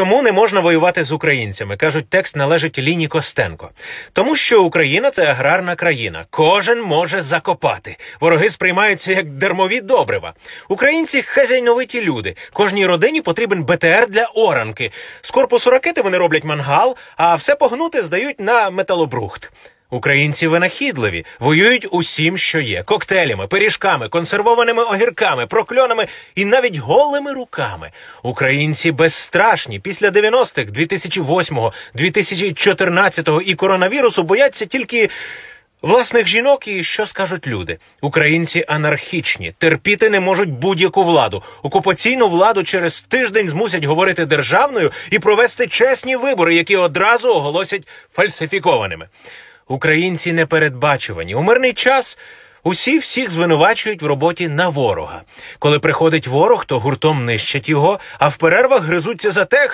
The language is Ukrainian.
Тому не можна воювати з українцями, кажуть, текст належить Ліні Костенко, тому що Україна це аграрна країна. Кожен може закопати. Вороги сприймаються як дермові добрива. Українці хазяйновиті люди. Кожній родині потрібен БТР для оранки. З корпусу ракети вони роблять мангал, а все погнути здають на металобрухт. Українці винахідливі, воюють усім, що є: коктейлями, пиріжками, консервованими огірками, прокльонами і навіть голими руками. Українці безстрашні після 90-х, 2008-го, 2014-го і коронавірусу бояться тільки. Власних жінок і що скажуть люди? Українці анархічні, терпіти не можуть будь-яку владу. Окупаційну владу через тиждень змусять говорити державною і провести чесні вибори, які одразу оголосять фальсифікованими. Українці непередбачувані. У мирний час усі всіх звинувачують в роботі на ворога. Коли приходить ворог, то гуртом нищать його, а в перервах гризуться за те,